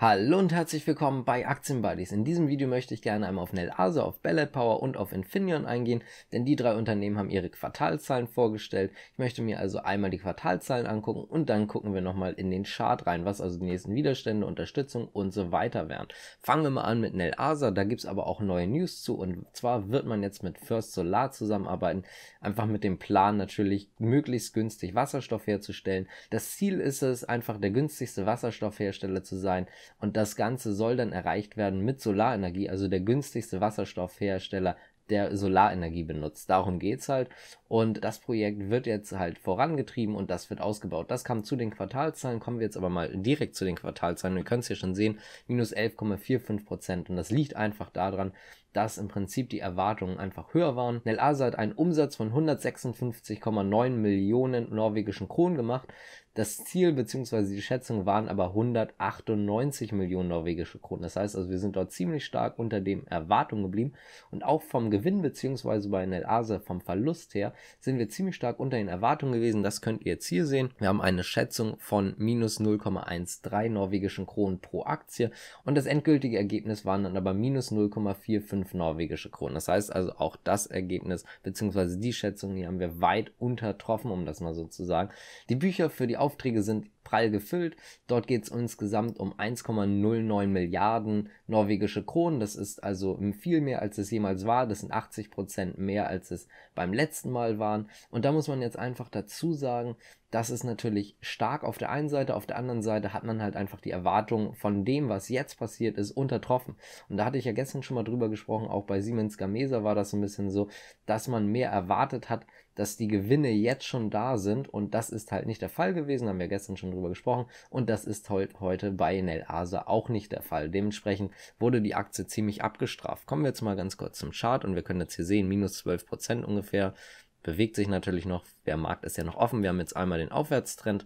Hallo und herzlich willkommen bei Aktienbuddies. In diesem Video möchte ich gerne einmal auf Nel Asa, auf Ballot Power und auf Infineon eingehen, denn die drei Unternehmen haben ihre Quartalzahlen vorgestellt. Ich möchte mir also einmal die Quartalzahlen angucken und dann gucken wir nochmal in den Chart rein, was also die nächsten Widerstände, Unterstützung und so weiter wären. Fangen wir mal an mit Nel Asa, da gibt es aber auch neue News zu und zwar wird man jetzt mit First Solar zusammenarbeiten, einfach mit dem Plan natürlich möglichst günstig Wasserstoff herzustellen. Das Ziel ist es, einfach der günstigste Wasserstoffhersteller zu sein und das Ganze soll dann erreicht werden mit Solarenergie, also der günstigste Wasserstoffhersteller der Solarenergie benutzt. Darum geht es halt. Und das Projekt wird jetzt halt vorangetrieben und das wird ausgebaut. Das kam zu den Quartalzahlen. Kommen wir jetzt aber mal direkt zu den Quartalzahlen. Ihr könnt es hier schon sehen, minus 11,45 Prozent. Und das liegt einfach daran, dass im Prinzip die Erwartungen einfach höher waren. Nel Asa hat einen Umsatz von 156,9 Millionen norwegischen Kronen gemacht. Das Ziel bzw. die Schätzung waren aber 198 Millionen norwegische Kronen. Das heißt also, wir sind dort ziemlich stark unter den Erwartungen geblieben. Und auch vom Gewinn bzw. bei Nel Asa vom Verlust her sind wir ziemlich stark unter den Erwartungen gewesen. Das könnt ihr jetzt hier sehen. Wir haben eine Schätzung von minus 0,13 norwegischen Kronen pro Aktie. Und das endgültige Ergebnis waren dann aber minus 0,45 5 norwegische Kronen. Das heißt also auch das Ergebnis, beziehungsweise die Schätzung, die haben wir weit untertroffen, um das mal so zu sagen. Die Bücher für die Aufträge sind prall gefüllt. Dort geht es insgesamt um 1,09 Milliarden norwegische Kronen. Das ist also viel mehr, als es jemals war. Das sind 80 Prozent mehr, als es beim letzten Mal waren. Und da muss man jetzt einfach dazu sagen, das ist natürlich stark auf der einen Seite, auf der anderen Seite hat man halt einfach die Erwartung von dem, was jetzt passiert ist, untertroffen. Und da hatte ich ja gestern schon mal drüber gesprochen, auch bei Siemens Gamesa war das so ein bisschen so, dass man mehr erwartet hat, dass die Gewinne jetzt schon da sind und das ist halt nicht der Fall gewesen, haben wir gestern schon drüber gesprochen und das ist heute, heute bei Enel Asa auch nicht der Fall. Dementsprechend wurde die Aktie ziemlich abgestraft. Kommen wir jetzt mal ganz kurz zum Chart und wir können jetzt hier sehen, minus 12% ungefähr bewegt sich natürlich noch. Der Markt ist ja noch offen. Wir haben jetzt einmal den Aufwärtstrend.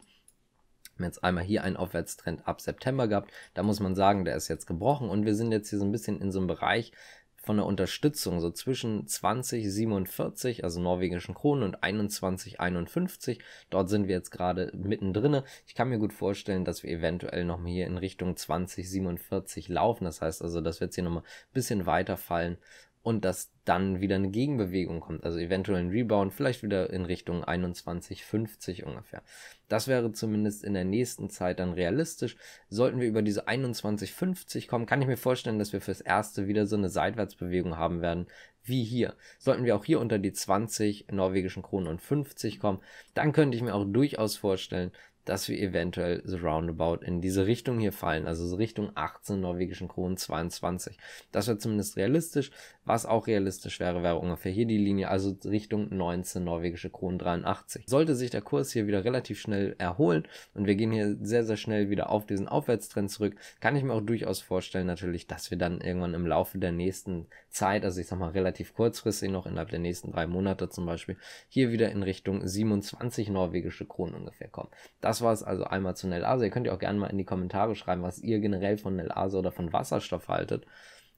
Wir haben jetzt einmal hier einen Aufwärtstrend ab September gehabt. Da muss man sagen, der ist jetzt gebrochen und wir sind jetzt hier so ein bisschen in so einem Bereich von der Unterstützung, so zwischen 2047, also norwegischen Kronen und 2151. Dort sind wir jetzt gerade mittendrin. Ich kann mir gut vorstellen, dass wir eventuell nochmal hier in Richtung 2047 laufen. Das heißt also, dass wir jetzt hier nochmal ein bisschen weiter fallen und dass dann wieder eine Gegenbewegung kommt, also eventuell ein Rebound, vielleicht wieder in Richtung 21,50 ungefähr. Das wäre zumindest in der nächsten Zeit dann realistisch. Sollten wir über diese 21,50 kommen, kann ich mir vorstellen, dass wir fürs erste wieder so eine Seitwärtsbewegung haben werden, wie hier. Sollten wir auch hier unter die 20 norwegischen Kronen und 50 kommen, dann könnte ich mir auch durchaus vorstellen, dass wir eventuell so roundabout in diese Richtung hier fallen, also so Richtung 18 norwegischen Kronen 22. Das wäre zumindest realistisch. Was auch realistisch wäre, wäre ungefähr hier die Linie, also Richtung 19 norwegische Kronen 83. Sollte sich der Kurs hier wieder relativ schnell erholen und wir gehen hier sehr, sehr schnell wieder auf diesen Aufwärtstrend zurück, kann ich mir auch durchaus vorstellen natürlich, dass wir dann irgendwann im Laufe der nächsten Zeit, also ich sag mal relativ kurzfristig noch, innerhalb der nächsten drei Monate zum Beispiel, hier wieder in Richtung 27 norwegische Kronen ungefähr kommen. Das das war es also einmal zu Nel Ihr könnt ja auch gerne mal in die Kommentare schreiben, was ihr generell von Nel oder von Wasserstoff haltet.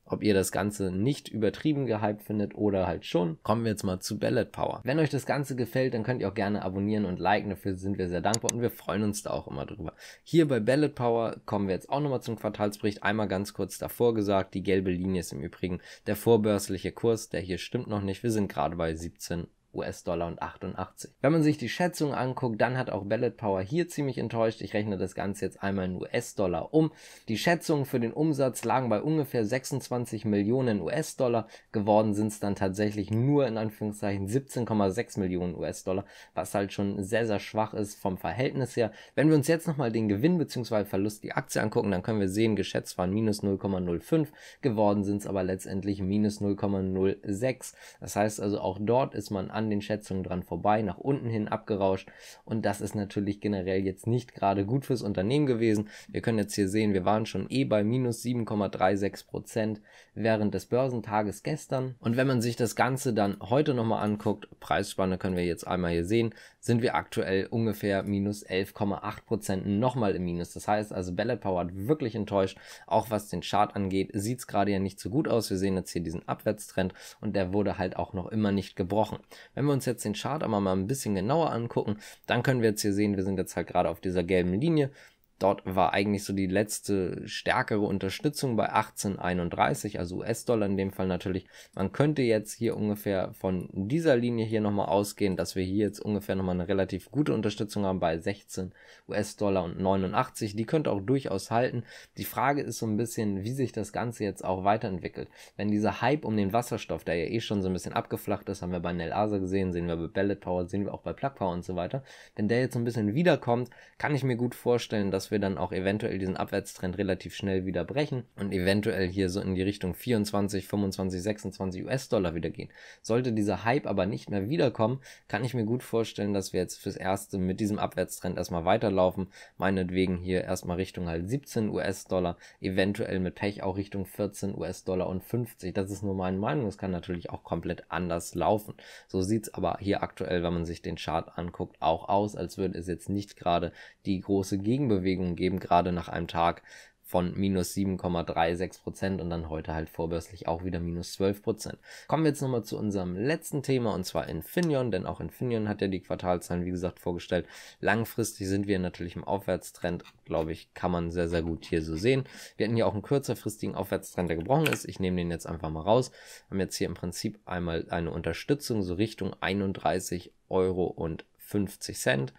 Ob ihr das Ganze nicht übertrieben gehypt findet oder halt schon. Kommen wir jetzt mal zu Ballot Power. Wenn euch das Ganze gefällt, dann könnt ihr auch gerne abonnieren und liken. Dafür sind wir sehr dankbar und wir freuen uns da auch immer drüber. Hier bei Ballot Power kommen wir jetzt auch nochmal zum Quartalsbericht. Einmal ganz kurz davor gesagt, die gelbe Linie ist im Übrigen der vorbörsliche Kurs. Der hier stimmt noch nicht. Wir sind gerade bei 17 US-Dollar und 88. Wenn man sich die Schätzung anguckt, dann hat auch Ballot Power hier ziemlich enttäuscht. Ich rechne das Ganze jetzt einmal in US-Dollar um. Die Schätzungen für den Umsatz lagen bei ungefähr 26 Millionen US-Dollar. Geworden sind es dann tatsächlich nur in Anführungszeichen 17,6 Millionen US-Dollar, was halt schon sehr, sehr schwach ist vom Verhältnis her. Wenn wir uns jetzt nochmal den Gewinn bzw. Verlust die Aktie angucken, dann können wir sehen, geschätzt waren minus 0,05, geworden sind es aber letztendlich minus 0,06. Das heißt also auch dort ist man an an den Schätzungen dran vorbei, nach unten hin abgerauscht. Und das ist natürlich generell jetzt nicht gerade gut fürs Unternehmen gewesen. Wir können jetzt hier sehen, wir waren schon eh bei minus 7,36 Prozent während des Börsentages gestern. Und wenn man sich das Ganze dann heute nochmal anguckt, Preisspanne können wir jetzt einmal hier sehen, sind wir aktuell ungefähr minus 11,8 Prozent nochmal im Minus. Das heißt also, Ballot Power hat wirklich enttäuscht. Auch was den Chart angeht, sieht es gerade ja nicht so gut aus. Wir sehen jetzt hier diesen Abwärtstrend und der wurde halt auch noch immer nicht gebrochen. Wenn wir uns jetzt den Chart aber mal ein bisschen genauer angucken, dann können wir jetzt hier sehen, wir sind jetzt halt gerade auf dieser gelben Linie. Dort war eigentlich so die letzte stärkere Unterstützung bei 1831, also US-Dollar in dem Fall natürlich. Man könnte jetzt hier ungefähr von dieser Linie hier nochmal ausgehen, dass wir hier jetzt ungefähr nochmal eine relativ gute Unterstützung haben bei 16 US-Dollar und 89. Die könnte auch durchaus halten. Die Frage ist so ein bisschen, wie sich das Ganze jetzt auch weiterentwickelt. Wenn dieser Hype um den Wasserstoff, der ja eh schon so ein bisschen abgeflacht ist, haben wir bei Nel Asa gesehen, sehen wir bei Ballet Power, sehen wir auch bei Plug Power und so weiter. Wenn der jetzt so ein bisschen wiederkommt, kann ich mir gut vorstellen, dass wir wir dann auch eventuell diesen Abwärtstrend relativ schnell wieder brechen und eventuell hier so in die Richtung 24, 25, 26 US-Dollar wieder gehen. Sollte dieser Hype aber nicht mehr wiederkommen, kann ich mir gut vorstellen, dass wir jetzt fürs Erste mit diesem Abwärtstrend erstmal weiterlaufen. Meinetwegen hier erstmal Richtung halt 17 US-Dollar, eventuell mit Pech auch Richtung 14 US-Dollar und 50. Das ist nur meine Meinung. Es kann natürlich auch komplett anders laufen. So sieht es aber hier aktuell, wenn man sich den Chart anguckt, auch aus, als würde es jetzt nicht gerade die große Gegenbewegung Kursbewegungen geben, gerade nach einem Tag von minus 7,36 Prozent und dann heute halt vorbörslich auch wieder minus 12 Prozent. Kommen wir jetzt nochmal zu unserem letzten Thema und zwar Infineon, denn auch Infineon hat ja die Quartalzahlen, wie gesagt, vorgestellt. Langfristig sind wir natürlich im Aufwärtstrend, glaube ich, kann man sehr, sehr gut hier so sehen. Wir hatten hier auch einen kürzerfristigen Aufwärtstrend, der gebrochen ist. Ich nehme den jetzt einfach mal raus. Haben jetzt hier im Prinzip einmal eine Unterstützung so Richtung 31 Euro und 50 Cent.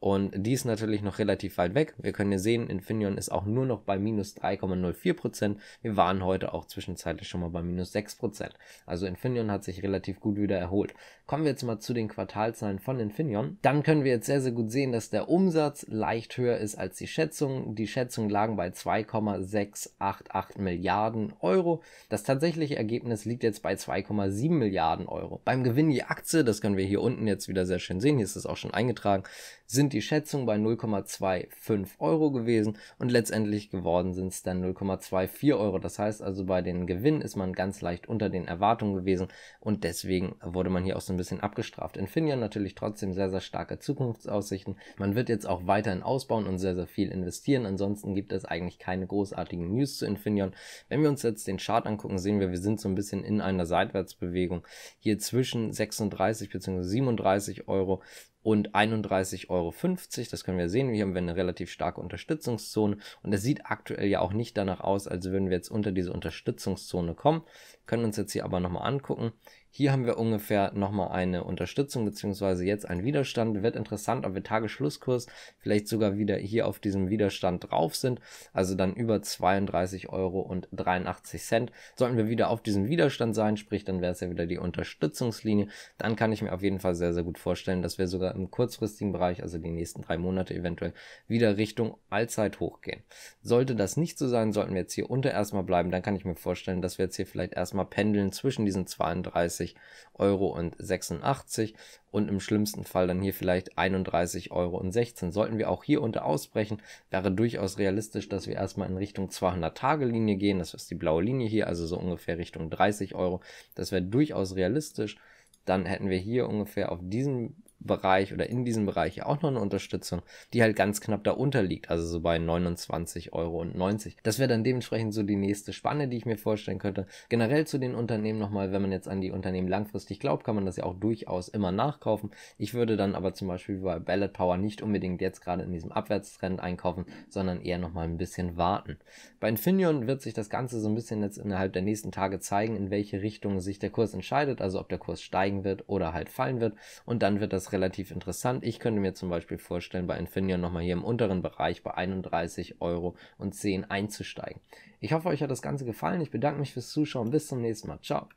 Und die ist natürlich noch relativ weit weg. Wir können hier sehen, Infineon ist auch nur noch bei minus 3,04%. Wir waren heute auch zwischenzeitlich schon mal bei minus 6%. Also Infineon hat sich relativ gut wieder erholt. Kommen wir jetzt mal zu den Quartalzahlen von Infineon. Dann können wir jetzt sehr, sehr gut sehen, dass der Umsatz leicht höher ist als die Schätzungen. Die Schätzungen lagen bei 2,688 Milliarden Euro. Das tatsächliche Ergebnis liegt jetzt bei 2,7 Milliarden Euro. Beim Gewinn je Aktie, das können wir hier unten jetzt wieder sehr schön sehen, hier ist es auch schon eingetragen, sind sind die Schätzungen bei 0,25 Euro gewesen und letztendlich geworden sind es dann 0,24 Euro. Das heißt also, bei den Gewinnen ist man ganz leicht unter den Erwartungen gewesen und deswegen wurde man hier auch so ein bisschen abgestraft. Infineon natürlich trotzdem sehr, sehr starke Zukunftsaussichten. Man wird jetzt auch weiterhin ausbauen und sehr, sehr viel investieren. Ansonsten gibt es eigentlich keine großartigen News zu Infineon. Wenn wir uns jetzt den Chart angucken, sehen wir, wir sind so ein bisschen in einer Seitwärtsbewegung. Hier zwischen 36 bzw. 37 Euro und 31,50 Euro. Das können wir sehen. Hier haben wir eine relativ starke Unterstützungszone und es sieht aktuell ja auch nicht danach aus, als würden wir jetzt unter diese Unterstützungszone kommen. Können uns jetzt hier aber nochmal angucken. Hier haben wir ungefähr nochmal eine Unterstützung beziehungsweise jetzt einen Widerstand. Wird interessant, ob wir Tagesschlusskurs vielleicht sogar wieder hier auf diesem Widerstand drauf sind. Also dann über 32,83 Euro. Sollten wir wieder auf diesem Widerstand sein, sprich dann wäre es ja wieder die Unterstützungslinie, dann kann ich mir auf jeden Fall sehr, sehr gut vorstellen, dass wir sogar im kurzfristigen Bereich, also die nächsten drei Monate eventuell, wieder Richtung Allzeit hochgehen. Sollte das nicht so sein, sollten wir jetzt hier unter erstmal bleiben, dann kann ich mir vorstellen, dass wir jetzt hier vielleicht erstmal pendeln zwischen diesen 32 32,86 Euro und 86 und im schlimmsten Fall dann hier vielleicht 31,16 Euro. Sollten wir auch hier unter ausbrechen, wäre durchaus realistisch, dass wir erstmal in Richtung 200-Tage-Linie gehen. Das ist die blaue Linie hier, also so ungefähr Richtung 30 Euro. Das wäre durchaus realistisch. Dann hätten wir hier ungefähr auf diesem Bereich oder in diesem Bereich auch noch eine Unterstützung, die halt ganz knapp darunter liegt, also so bei 29,90 Euro. Das wäre dann dementsprechend so die nächste Spanne, die ich mir vorstellen könnte. Generell zu den Unternehmen nochmal, wenn man jetzt an die Unternehmen langfristig glaubt, kann man das ja auch durchaus immer nachkaufen. Ich würde dann aber zum Beispiel bei Ballot Power nicht unbedingt jetzt gerade in diesem Abwärtstrend einkaufen, sondern eher nochmal ein bisschen warten. Bei Infineon wird sich das Ganze so ein bisschen jetzt innerhalb der nächsten Tage zeigen, in welche Richtung sich der Kurs entscheidet, also ob der Kurs steigen wird oder halt fallen wird. Und dann wird das relativ interessant. Ich könnte mir zum Beispiel vorstellen, bei Infineon nochmal hier im unteren Bereich bei 31 Euro und 10 einzusteigen. Ich hoffe, euch hat das Ganze gefallen. Ich bedanke mich fürs Zuschauen. Bis zum nächsten Mal. Ciao.